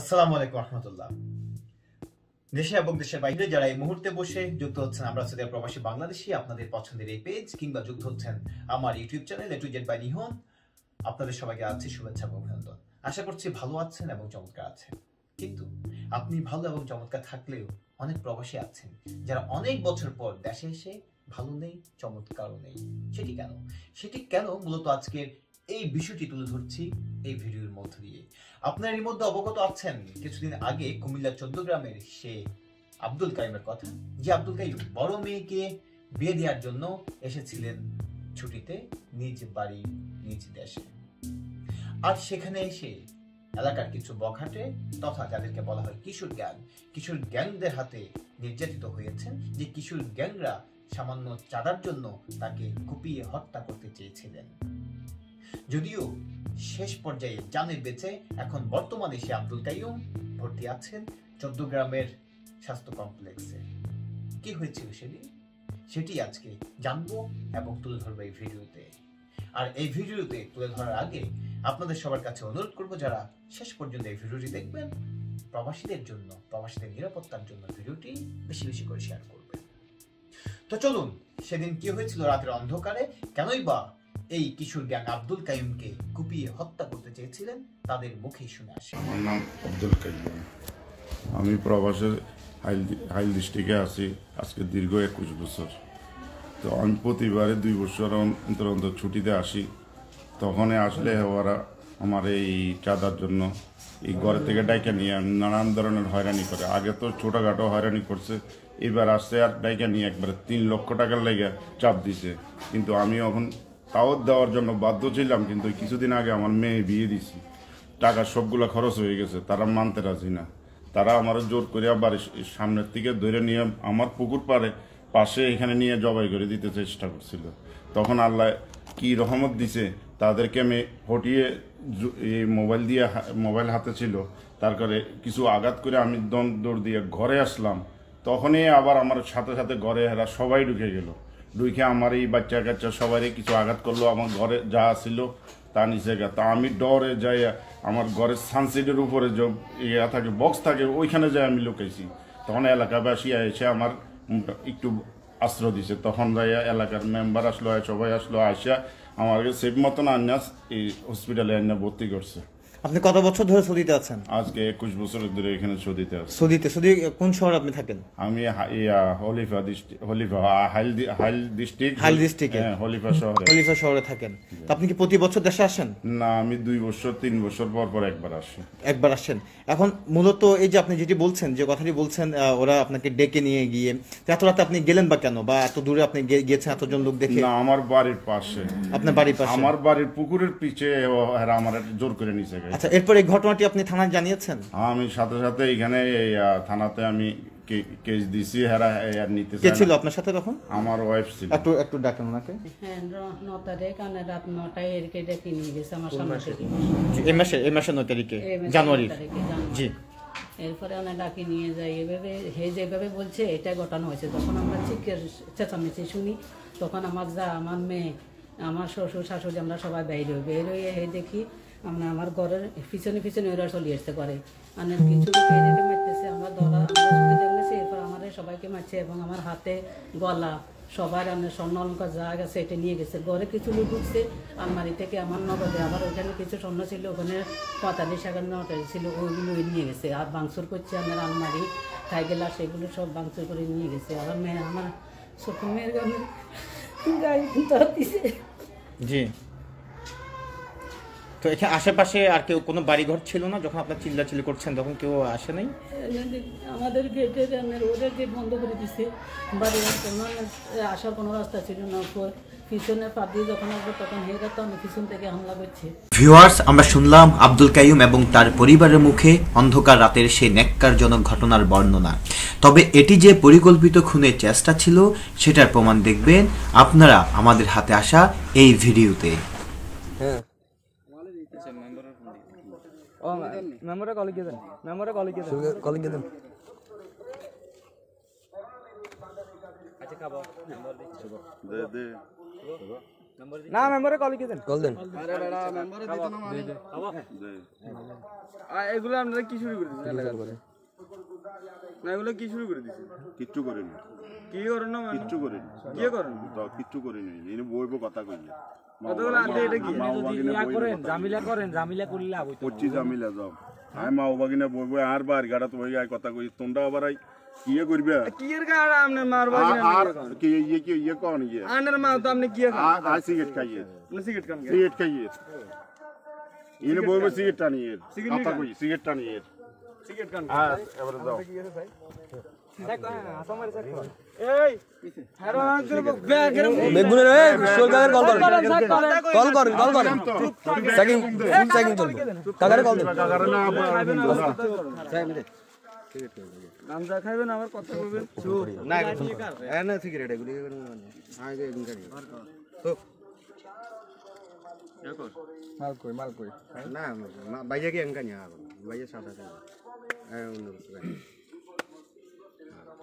আসসালামু আলাইকুম রহমতুল্লাহ দেশে এবং দেশের বাইরে যারা এই মুহূর্তে বসে যুক্ত হচ্ছেন আমরা প্রবাসী বাংলাদেশি আপনাদের পছন্দের এই পেজ কিংবা যুক্ত হচ্ছেন আমার ইউটিউব চ্যানেল জেড বাই নিহন আপনাদের সবাইকে আছে শুভেচ্ছা এবং অভিনন্দন আশা করছি ভালো আছেন এবং চমৎকার আছেন কিন্তু আপনি ভালো এবং চমৎকার থাকলেও অনেক প্রবাসী আছেন যারা অনেক বছর পর দেশে এসে ভালো নেই চমৎকারও নেই সেটি কেন সেটি কেন মূলত আজকের এই বিষয়টি তুলে ধরছি এই ভিডিওর মধ্য দিয়ে আপনারা এর মধ্যে অবগত আছেন কিছুদিন আগে কুমিল্লা চোদ্দগ্রামের সে আব্দুল কাইমের কথা যে আব্দুল কাইম বড় মেয়েকে বিয়ে দেওয়ার জন্য এসেছিলেন ছুটিতে নিজ বাড়ি নিজ দেশে আর সেখানে এসে এলাকার কিছু বখাটে তথা যাদেরকে বলা হয় কিশোর গ্যাং কিশোর গ্যাংদের হাতে নির্যাতিত হয়েছেন যে কিশোর গ্যাংরা সামান্য চাঁদার জন্য তাকে কুপিয়ে হত্যা করতে চেয়েছিলেন যদিও শেষ পর্যায়ে জানের বেঁচে এখন বর্তমানে সে আব্দুল কাইম ভর্তি আছেন চৌদ্দগ্রামের স্বাস্থ্য কমপ্লেক্সে কি হয়েছিল সেদিন সেটি আজকে জানবো এবং তুলে ধরবো এই ভিডিওতে আর এই ভিডিওতে তুলে ধরার আগে আপনাদের সবার কাছে অনুরোধ করব যারা শেষ পর্যন্ত এই ভিডিওটি দেখবেন প্রবাসীদের জন্য প্রবাসীদের নিরাপত্তার জন্য ভিডিওটি বেশি বেশি করে শেয়ার করবেন তো চলুন সেদিন কি হয়েছিল রাতের অন্ধকারে কেনই বা এই কিশোর গ্যাং আব্দুল কাইমকে কুপিয়ে হত্যা করতে চেয়েছিলেন তাদের মুখেই শুনে আসে আমার নাম আব্দুল কাইম আমি প্রবাসের হাইল ডিস্ট্রিক্টে আছি আজকে দীর্ঘ একুশ বছর তো আমি প্রতিবারে দুই বছর অন্তর অন্তর ছুটিতে আসি তখনই আসলে ওরা আমার এই চাঁদার জন্য এই ঘরে থেকে ডাইকে নিয়ে নানান ধরনের হয়রানি করে আগে তো ছোটোখাটো হয়রানি করছে এবার আসছে আর ডাইকে নিয়ে একবারে তিন লক্ষ টাকার লেগে চাপ দিছে কিন্তু আমি এখন দাওয়াত দেওয়ার জন্য বাধ্য ছিলাম কিন্তু কিছুদিন আগে আমার মেয়ে বিয়ে দিছি টাকা সবগুলো খরচ হয়ে গেছে তারা মানতে রাজি না তারা আমার জোর করে আবার সামনের দিকে ধরে নিয়ে আমার পুকুর পাড়ে পাশে এখানে নিয়ে জবাই করে দিতে চেষ্টা করছিল তখন আল্লাহ কি রহমত দিছে তাদেরকে আমি হটিয়ে এই মোবাইল দিয়ে মোবাইল হাতে ছিল তারপরে কিছু আঘাত করে আমি দৌড় দিয়ে ঘরে আসলাম তখনই আবার আমার সাথে সাথে ঘরে হেরা সবাই ঢুকে গেলো ডুইকে আমার এই বাচ্চা কাচ্চা সবারই কিছু আঘাত করলো আমার ঘরে যা ছিল তা নিচে গা তা আমি ডরে যাই আমার ঘরের সানসেটের উপরে ইয়া থাকে বক্স থাকে ওইখানে যাই আমি লুকাইছি তখন এলাকাবাসী এসে আমার একটু আশ্রয় দিছে তখন যাইয়া এলাকার মেম্বার আসলো সবাই আসলো আসিয়া আমাকে সেফ মতন আন্যাস এই হসপিটালে আন্যা ভর্তি করছে আপনি কত বছর ধরে সৌদিতে আছেন আজকে একুশ বছর ধরে এখানে সৌদিতে আছেন সৌদিতে সৌদি কোন শহরে আপনি থাকেন আমি হলিফা ডিস্ট্রিক্ট হলিফা হাইল ডিস্ট্রিক্ট হাইল ডিস্ট্রিক্টে হ্যাঁ, হলিফা শহরে হলিফা শহরে থাকেন তো আপনি কি প্রতি বছর দেশে আসেন না আমি দুই বছর তিন বছর পর পর একবার আসি একবার আসেন এখন মূলত এই যে আপনি যেটি বলছেন যে কথাটি বলছেন ওরা আপনাকে ডেকে নিয়ে গিয়ে এত রাতে আপনি গেলেন বা কেন বা এত দূরে আপনি গিয়েছেন এতজন লোক দেখে না আমার বাড়ির পাশে আপনার বাড়ির পাশে আমার বাড়ির পুকুরের পিছে আমার জোর করে নিচে গেছে আচ্ছা এরপর এই ঘটনাটি আপনি থানায় জানিয়েছেন হ্যাঁ, আমি সাথে সাথে এখানে থানাতে আমি কেস দিছি হেরা আর নিতে কে ছিল আপনার সাথে তখন আমার ওয়াইফ ছিল একটু একটু ডাকেন ওনাকে হ্যাঁ ন তারিখ কারণ রাত নটায় এরকে ডেকে নিয়ে গেছে আমার সামনে এই মাসে এই মাসে ন তারিখে জানুয়ারি জি এরপরে ওনার ডাকি নিয়ে যায় এভাবে হে যেভাবে বলছে এটা ঘটানো হয়েছে তখন আমরা চিকের চেঁচামেচি শুনি তখন আমার যা আমার মেয়ে আমার শ্বশুর শাশুড়ি আমরা সবাই বের হই বের হয়ে হে দেখি আমরা মানে আমার ঘরের পিছনে পিছনে ওরা চলে আসতে পারে মানে কিছু মারতেছে আমরা দলা জন্মেছে এরপর আমার সবাইকে মারছে এবং আমার হাতে গলা সবার আমরা মানে স্বর্ণ অলঙ্কার যা গেছে এটা নিয়ে গেছে ঘরে কিছু লুট উঠছে আলমারি থেকে আমার নগদে আবার ওখানে কিছু স্বর্ণ ছিল ওখানে পঁয়তাল্লিশ হাজার নটা ছিল ওইগুলো নিয়ে গেছে আর বাংসুর করছে আমার আলমারি থাই গেলা সেগুলো সব বাংসুর করে নিয়ে গেছে আবার মেয়ে আমার ছোট মেয়ের গানে গাড়ি জি তো এখানে আশেপাশে আর কেউ কোনো বাড়িঘর ছিল না যখন আপনার চিল্লাচিল্লি করছেন তখন কেউ আসে নাই আমাদের গেটের ওদের গেট বন্ধ করে দিছে বাড়ির কোনো আসার কোনো রাস্তা ছিল না পিছনে পাবি যখন আসবে তখন হয়ে গেল আমি পিছন থেকে হামলা করছি ভিউয়ার্স আমরা শুনলাম আব্দুল কাইয়ুম এবং তার পরিবারের মুখে অন্ধকার রাতের সেই ন্যাক্কারজনক ঘটনার বর্ণনা তবে এটি যে পরিকল্পিত খুনের চেষ্টা ছিল সেটার প্রমাণ দেখবেন আপনারা আমাদের হাতে আসা এই ভিডিওতে হ্যাঁ ಮೆಮೊರ আচ্ছা, না মেম্বারে কল কি দেন কল দেন না মানে। এগুলো আপনারা কি শুরু করে করে কিচ্ছু করেনি কি করেন না কিচ্ছু করেনি কি করেন কিচ্ছু করেনি বইব কথা কইলে আর বার গাড়া তো হই কথা কই তোমরা আই কিয়ে করবে কিয়ের গাড়া আমনে কি ইয়ে কি ইয়ে, ইয়ে? সিগারেট খাইয়ে আপনি সিগারেট খান সিগারেট খাইয়ে কথা কই সিগারেট টানিয়ে হ্যাঁ এবারে যাও বেগুনের সোল কাকার কল করেন কল করেন কল করেন সেকিং ফুল সেকিং চলবে কাকারে কল দেন গামজা খাইবেন আবার কথা বলবেন না না সিগারেট এগুলি আগে এগুলি গাড়ি তো মাল কই মাল কই না বাইয়া কি এনকা নিয়া বাইয়া সাদা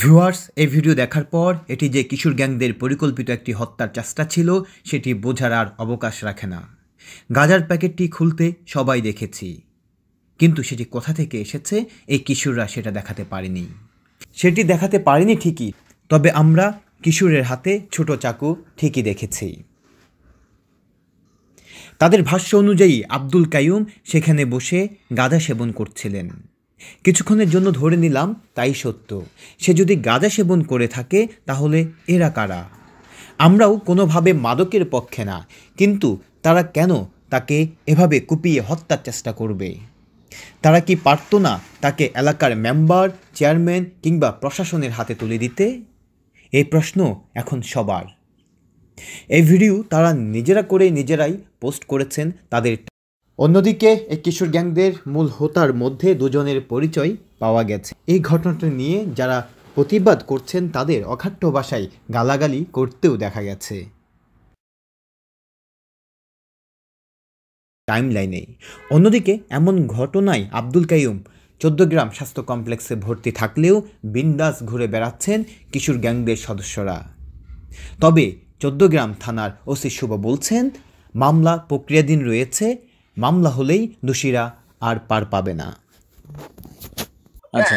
ভিউয়ার্স এই ভিডিও দেখার পর এটি যে কিশোর গ্যাংদের পরিকল্পিত একটি হত্যার চেষ্টা ছিল সেটি বোঝার আর অবকাশ রাখে না গাজার প্যাকেটটি খুলতে সবাই দেখেছি কিন্তু সেটি কোথা থেকে এসেছে এই কিশোররা সেটা দেখাতে পারেনি সেটি দেখাতে পারেনি ঠিকই তবে আমরা কিশোরের হাতে ছোট চাকু ঠিকই দেখেছি তাদের ভাষ্য অনুযায়ী আব্দুল কায়ুম সেখানে বসে গাঁদা সেবন করছিলেন কিছুক্ষণের জন্য ধরে নিলাম তাই সত্য সে যদি গাঁজা সেবন করে থাকে তাহলে এরা কারা আমরাও কোনোভাবে মাদকের পক্ষে না কিন্তু তারা কেন তাকে এভাবে কুপিয়ে হত্যার চেষ্টা করবে তারা কি পারত না তাকে এলাকার মেম্বার চেয়ারম্যান কিংবা প্রশাসনের হাতে তুলে দিতে এই প্রশ্ন এখন সবার এই ভিডিও তারা নিজেরা করে নিজেরাই পোস্ট করেছেন তাদের অন্যদিকে এই কিশোর গ্যাংদের মূল হোতার মধ্যে দুজনের পরিচয় পাওয়া গেছে এই ঘটনাটা নিয়ে যারা প্রতিবাদ করছেন তাদের অখাট্য ভাষায় গালাগালি করতেও দেখা গেছে টাইমলাইনে অন্যদিকে এমন ঘটনায় আব্দুল কাইম চোদ্দগ্রাম স্বাস্থ্য কমপ্লেক্সে ভর্তি থাকলেও বিন্দাস ঘুরে বেড়াচ্ছেন কিশোর গ্যাংদের সদস্যরা তবে চোদ্দগ্রাম থানার ওসি শুভ বলছেন মামলা প্রক্রিয়াধীন রয়েছে মামলা হলেই দোষীরা আর পার পাবে না হ্যাঁ, আচ্ছা।,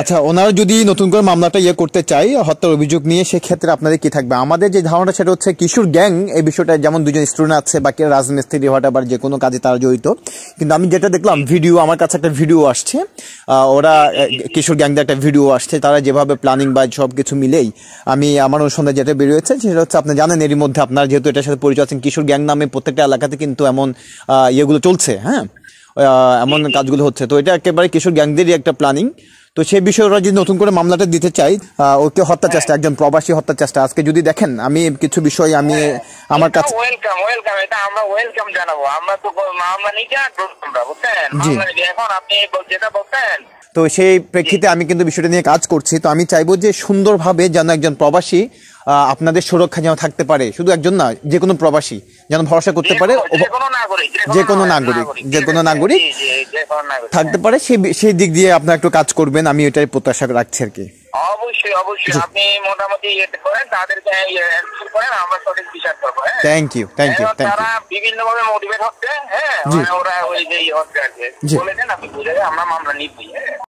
আচ্ছা ওনারা যদি নতুন করে মামলাটা ইয়ে করতে চাই হত্যার অভিযোগ নিয়ে সেক্ষেত্রে আপনাদের কি থাকবে আমাদের যে ধারণা সেটা হচ্ছে কিশোর গ্যাং এই বিষয়টা যেমন দুজন স্টুডেন্ট আছে বাকি রাজমিস্ত্রি বা যে কোনো কাজে তারা জড়িত কিন্তু আমি যেটা দেখলাম ভিডিও আমার কাছে একটা ভিডিও আসছে ওরা কিশোর গ্যাংদের একটা ভিডিও আসছে তারা যেভাবে প্ল্যানিং বা সব কিছু মিলেই আমি আমার অনুসন্ধান যেটা বেরিয়েছে সেটা হচ্ছে আপনি জানেন এরই মধ্যে আপনার যেহেতু এটার সাথে পরিচয় আছেন কিশোর গ্যাং নামে প্রত্যেকটা এলাকাতে কিন্তু এমন ইয়েগুলো চলছে হ্যাঁ এমন কাজগুলো হচ্ছে তো এটা একেবারে কিশোর গ্যাংদেরই একটা প্ল্যানিং তো সেই বিষয়ে ওরা যদি নতুন করে মামলাটা দিতে চাই ওকে হত্যা হ্যাঁ। চেষ্টা একজন প্রবাসী হত্যা চেষ্টা আজকে যদি দেখেন আমি কিছু বিষয় আমি হ্যাঁ, আমার কাছে ওয়েলকাম ওয়েলকাম এটা আমরা ওয়েলকাম জানাবো আমরা তো মামলা নিতে বুঝছেন এখন আপনি যেটা বলছেন তো সেই প্রেক্ষিতে আমি কিন্তু বিষয়টা নিয়ে কাজ করছি তো আমি চাইবো যে সুন্দরভাবে যেন একজন প্রবাসী আপনাদের সুরক্ষা যেন থাকতে পারে শুধু একজন না যে কোনো প্রবাসী যেন ভরসা করতে পারে যে কোনো নাগরিক যে কোনো নাগরিক থাকতে হ্যাঁ। পারে সেই দিক দিয়ে আপনারা একটু কাজ করবেন আমি এটাই প্রত্যাশা রাখছি আর কি অবশ্যই অবশ্যই আপনি আমরা মামলা নিবি